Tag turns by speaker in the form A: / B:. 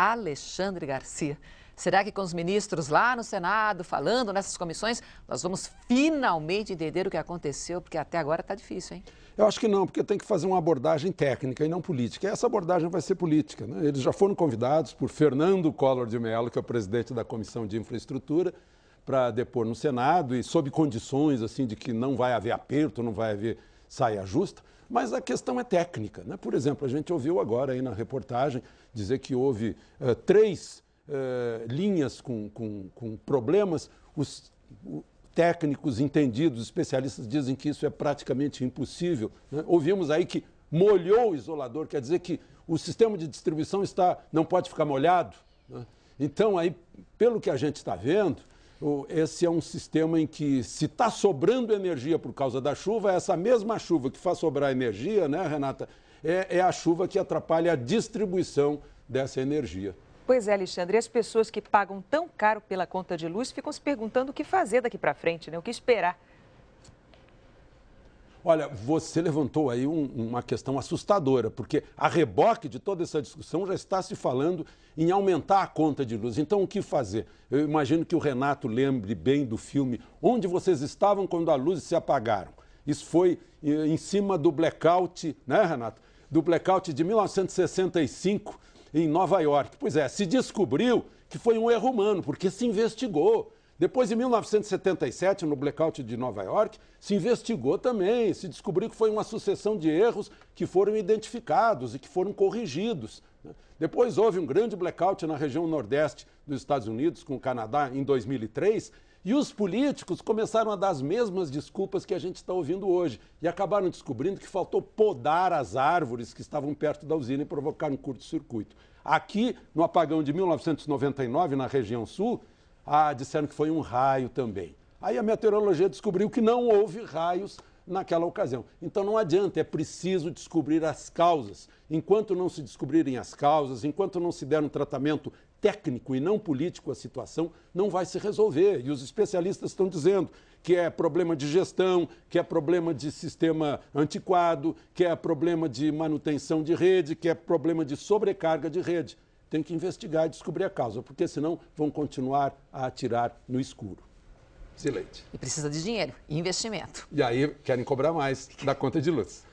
A: Alexandre Garcia. Será que com os ministros lá no Senado, falando nessas comissões, nós vamos finalmente entender o que aconteceu? Porque até agora está difícil, hein? Eu acho que não, porque tem que fazer uma abordagem técnica e não política. Essa abordagem vai ser política. Né? Eles já foram convidados por Fernando Collor de Mello, que é o presidente da Comissão de Infraestrutura, para depor no Senado e sob condições assim de que não vai haver aperto, não vai haver saia justa, mas a questão é técnica. Né? Por exemplo, a gente ouviu agora aí na reportagem dizer que houve uh, três uh, linhas com, com, com problemas. Os, o, técnicos entendidos, especialistas dizem que isso é praticamente impossível. Né? Ouvimos aí que molhou o isolador, quer dizer que o sistema de distribuição está não pode ficar molhado. Né? Então, aí, pelo que a gente está vendo, esse é um sistema em que, se está sobrando energia por causa da chuva, é essa mesma chuva que faz sobrar energia, né, Renata? É, é a chuva que atrapalha a distribuição dessa energia. Pois é, Alexandre, e as pessoas que pagam tão caro pela conta de luz ficam se perguntando o que fazer daqui para frente, né? o que esperar. Olha, você levantou aí um, uma questão assustadora, porque a reboque de toda essa discussão já está se falando em aumentar a conta de luz. Então, o que fazer? Eu imagino que o Renato lembre bem do filme Onde Vocês Estavam Quando a Luz Se Apagaram. Isso foi eh, em cima do blackout, né, Renato? Do blackout de 1965 em Nova York. Pois é, se descobriu que foi um erro humano, porque se investigou depois, em 1977, no blackout de Nova York, se investigou também, se descobriu que foi uma sucessão de erros que foram identificados e que foram corrigidos. Né? Depois houve um grande blackout na região nordeste dos Estados Unidos com o Canadá em 2003 e os políticos começaram a dar as mesmas desculpas que a gente está ouvindo hoje e acabaram descobrindo que faltou podar as árvores que estavam perto da usina e provocaram um curto-circuito. Aqui, no apagão de 1999, na região sul, ah, disseram que foi um raio também. Aí a meteorologia descobriu que não houve raios naquela ocasião. Então não adianta, é preciso descobrir as causas. Enquanto não se descobrirem as causas, enquanto não se der um tratamento técnico e não político à situação, não vai se resolver. E os especialistas estão dizendo que é problema de gestão, que é problema de sistema antiquado, que é problema de manutenção de rede, que é problema de sobrecarga de rede tem que investigar e descobrir a causa, porque senão vão continuar a atirar no escuro. Excelente. E precisa de dinheiro e investimento. E aí querem cobrar mais da conta de luz.